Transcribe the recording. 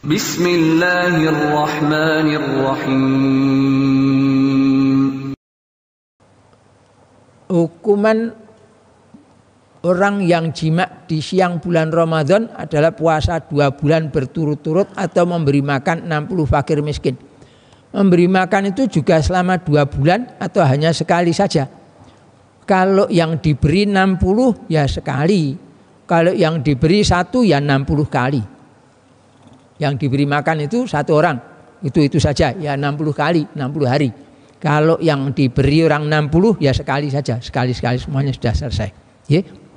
Bismillahirrahmanirrahim. Hukuman orang yang jima di siang bulan Ramadan adalah puasa dua bulan berturut-turut atau memberi makan 60 fakir miskin. Memberi makan itu juga selama dua bulan atau hanya sekali saja. Kalau yang diberi 60 ya sekali. Kalau yang diberi satu ya 60 kali yang diberi makan itu satu orang itu itu saja ya 60 kali 60 hari kalau yang diberi orang 60 ya sekali saja sekali sekali semuanya sudah selesai ya